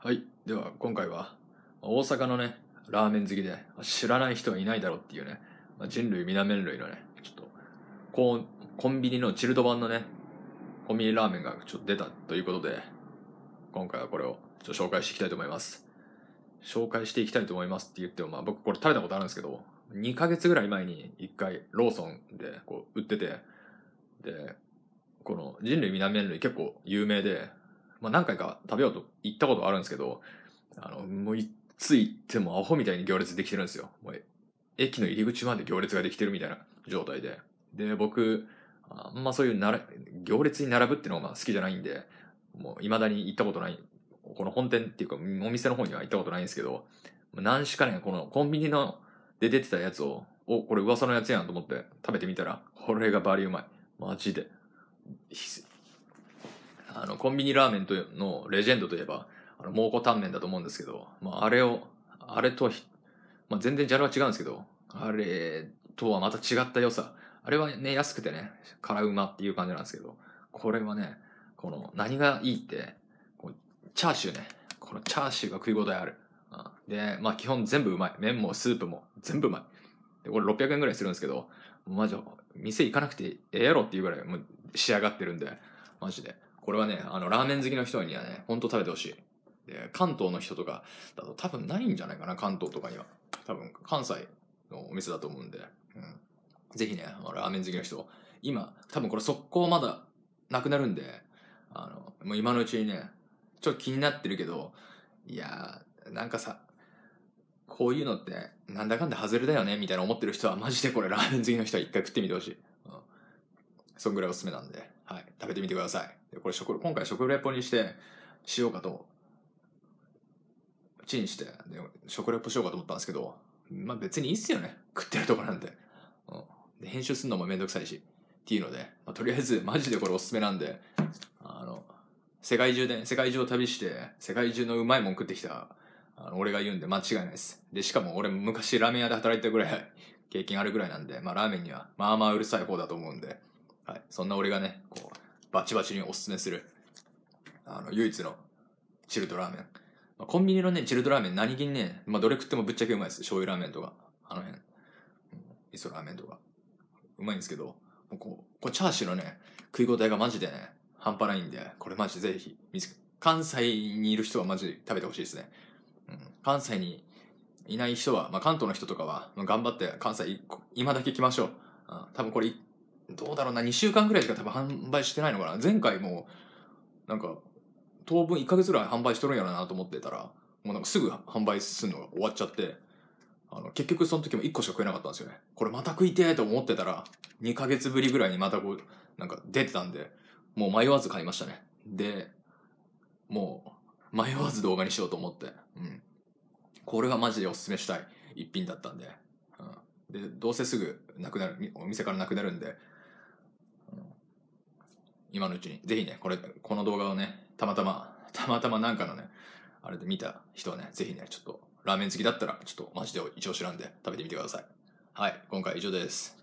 はい。では、今回は、大阪のね、ラーメン好きで、知らない人はいないだろうっていうね、まあ、人類、みな麺類のね、ちょっと、こう、コンビニのチルド版のね、コンビニラーメンがちょっと出たということで、今回はこれをちょっと紹介していきたいと思います。紹介していきたいと思いますって言っても、まあ僕これ食べたことあるんですけど、2ヶ月ぐらい前に1回ローソンでこう売ってて、で、この人類みな麺類結構有名で、まあ、何回か食べようと行ったことあるんですけど、あの、もういつ行ってもアホみたいに行列できてるんですよ。もう駅の入り口まで行列ができてるみたいな状態で。で、僕、あんまそういうなら行列に並ぶっていうのが好きじゃないんで、もう未だに行ったことない、この本店っていうかお店の方には行ったことないんですけど、何しかね、このコンビニので出てたやつを、お、これ噂のやつやんと思って食べてみたら、これがバリうまい。マジで。あの、コンビニラーメンとのレジェンドといえば、あの、蒙古タンメンだと思うんですけど、まあ、あれを、あれとまあ、全然ジャンルは違うんですけど、あれとはまた違った良さ。あれはね、安くてね、辛うまっていう感じなんですけど、これはね、この、何がいいって、チャーシューね。このチャーシューが食い応えある。で、まあ基本全部うまい。麺もスープも全部うまい。で、これ600円ぐらいするんですけど、マジ、店行かなくてええやろっていうぐらいもう仕上がってるんで、マジで。これはね、あの、ラーメン好きの人にはね、ほんと食べてほしい。で、関東の人とかだと多分ないんじゃないかな、関東とかには。多分、関西のお店だと思うんで。うん。ぜひね、ラーメン好きの人、今、多分これ速攻まだなくなるんで、あの、もう今のうちにね、ちょっと気になってるけど、いやー、なんかさ、こういうのって、なんだかんだ外れだよね、みたいな思ってる人は、マジでこれラーメン好きの人は一回食ってみてほしい。そんぐらいおすすめなんで、はい、食べてみてください。でこれ食、今回食レポにしてしようかと、チンして、で食レポしようかと思ったんですけど、まあ別にいいっすよね。食ってるとこなんで。うん、で編集するのもめんどくさいし。っていうので、まあ、とりあえずマジでこれおすすめなんで、あの、世界中で、世界中を旅して、世界中のうまいもん食ってきた、あの俺が言うんで間違いないです。で、しかも俺昔ラーメン屋で働いてたぐらい、経験あるぐらいなんで、まあラーメンにはまあまあうるさい方だと思うんで、はい。そんな俺がね、こう、バチバチにおすすめする、あの、唯一のチルドラーメン。まあ、コンビニのね、チルドラーメン何気にね、まあ、どれ食ってもぶっちゃけうまいです。醤油ラーメンとか、あの辺、味噌ラーメンとか。うまいんですけど、もうこう、こうチャーシューのね、食い応えがマジでね、半端ないんで、これマジぜひ、関西にいる人はマジ食べてほしいですね。うん、関西にいない人は、まあ、関東の人とかは、まあ、頑張って関西今だけ来ましょう。うん、多分これどうだろうな、2週間ぐらいしか多分販売してないのかな。前回も、なんか、当分1ヶ月ぐらい販売しとるんやろなと思ってたら、もうなんかすぐ販売するのが終わっちゃって、あの、結局その時も1個しか食えなかったんですよね。これまた食いてえと思ってたら、2ヶ月ぶりぐらいにまたこう、なんか出てたんで、もう迷わず買いましたね。で、もう、迷わず動画にしようと思って、うん。これはマジでおすすめしたい一品だったんで、うん。で、どうせすぐなくなる、お店からなくなるんで、今のうちに。ぜひね、これ、この動画をね、たまたま、たまたまなんかのね、あれで見た人はね、ぜひね、ちょっと、ラーメン好きだったら、ちょっとマジで一応知らんで食べてみてください。はい、今回以上です。